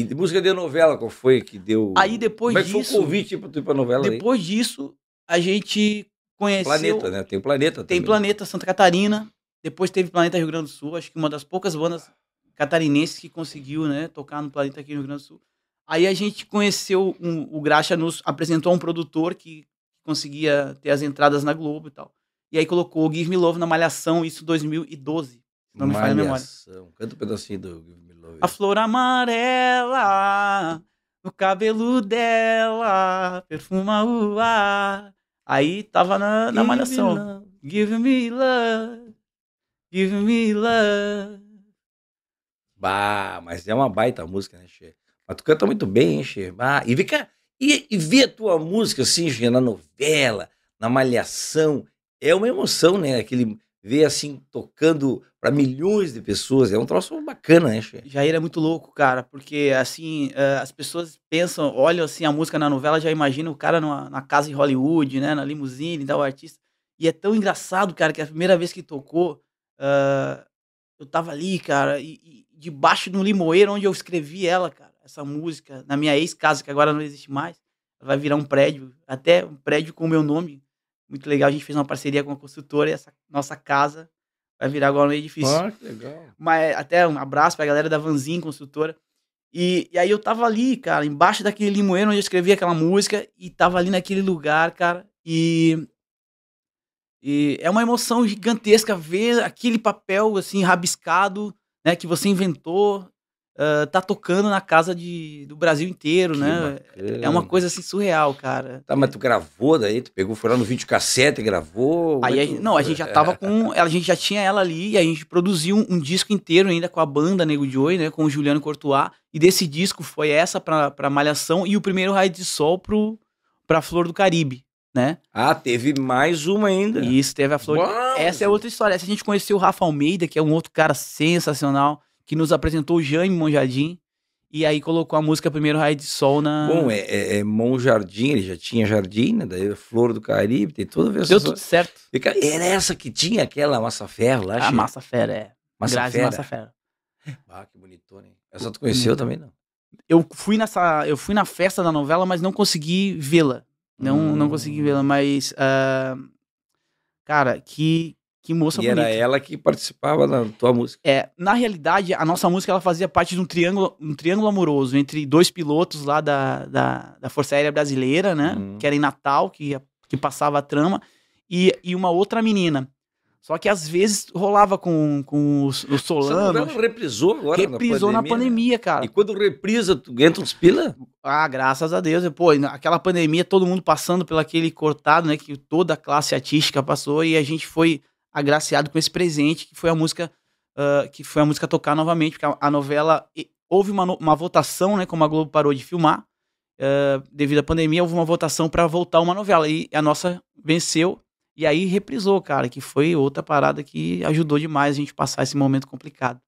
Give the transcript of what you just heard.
E de música de novela, qual foi que deu. Aí depois Como é que disso. Foi o convite pra tu ir pra novela? Depois aí? disso, a gente conheceu. Planeta, né? Tem Planeta também. Tem né? Planeta Santa Catarina. Depois teve Planeta Rio Grande do Sul. Acho que uma das poucas bandas catarinenses que conseguiu, né? Tocar no Planeta aqui no Rio Grande do Sul. Aí a gente conheceu. Um, o Graxa nos apresentou um produtor que conseguia ter as entradas na Globo e tal. E aí colocou o Give Me Love na Malhação, isso 2012. Se não Malhação. me falha a memória. Canta um pedacinho do Give Me a flor amarela no cabelo dela perfuma o ar. Aí tava na, na malhação. Give me love, give me love. Bah, mas é uma baita música, né, Xê? Mas tu canta muito bem, hein, Xê? Bah, e, fica, e, e ver a tua música, assim, Xê, na novela, na malhação, é uma emoção, né? Aquele, ver assim, tocando para milhões de pessoas, é um troço bacana, né, Che? Jair é muito louco, cara, porque assim, eh, as pessoas pensam, olham assim a música na novela, já imagina o cara numa, na casa em Hollywood, né, na limusine, da o artista. E é tão engraçado, cara, que a primeira vez que tocou, uh, eu tava ali, cara, e, e debaixo de um limoeiro onde eu escrevi ela, cara, essa música, na minha ex-casa, que agora não existe mais. Vai virar um prédio, até um prédio com o meu nome, muito legal. A gente fez uma parceria com a construtora e essa nossa casa vai virar agora um edifício. Ah, que legal. Mas é, até um abraço pra galera da Vanzin Construtora E, e aí eu tava ali, cara, embaixo daquele limoeiro onde eu escrevi aquela música e tava ali naquele lugar, cara. E, e é uma emoção gigantesca ver aquele papel assim rabiscado, né, que você inventou ah, tá tocando na casa de, do Brasil inteiro, que né? Bacana. É uma coisa assim surreal, cara. Tá, mas tu gravou daí, tu pegou, foi lá no videocassete e gravou. Aí, é a, não, a gente já é. tava com. A gente já tinha ela ali e a gente produziu um, um disco inteiro ainda com a banda Nego Joy, né? Com o Juliano Cortuá. E desse disco foi essa pra, pra Malhação e o primeiro raio de sol pro, pra Flor do Caribe. Né? Ah, teve mais uma ainda. Isso, teve a Flor. Uau. Essa é outra história. Essa a gente conheceu o Rafa Almeida, que é um outro cara sensacional que nos apresentou o Jaime Monjardim. E aí colocou a música primeiro Raio de Sol na. Bom, é, é, é Monjardim, ele já tinha Jardim, né? Daí Flor do Caribe, tem toda a versão. Deu tudo certo. Era essa que tinha aquela Massa Ferro lá, A ah, Massa Fera, é. Massa Grazi Fera. Massa Fera. Ah, que bonitona, hein? Essa tu conheceu uhum. também, não? Eu fui nessa. Eu fui na festa da novela, mas não consegui vê-la. Não, hum. não consegui hum. vê-la, mas. Uh, cara, que, que moça e bonita. era ela que participava da tua música. É, na realidade, a nossa música ela fazia parte de um triângulo, um triângulo amoroso entre dois pilotos lá da, da, da Força Aérea Brasileira, né? Uhum. Que era em Natal, que, que passava a trama, e, e uma outra menina. Só que às vezes rolava com, com o, o Solano. reprisou agora reprisou na pandemia, na né? pandemia cara. E quando reprisa, tu entra uns pila? Ah, graças a Deus. Pô, aquela pandemia, todo mundo passando pelo aquele cortado, né? Que toda a classe artística passou e a gente foi agraciado com esse presente, que foi a música uh, que foi a música tocar novamente, porque a, a novela houve uma, uma votação, né, como a Globo parou de filmar, uh, devido à pandemia, houve uma votação para voltar uma novela e a nossa venceu e aí reprisou, cara, que foi outra parada que ajudou demais a gente passar esse momento complicado.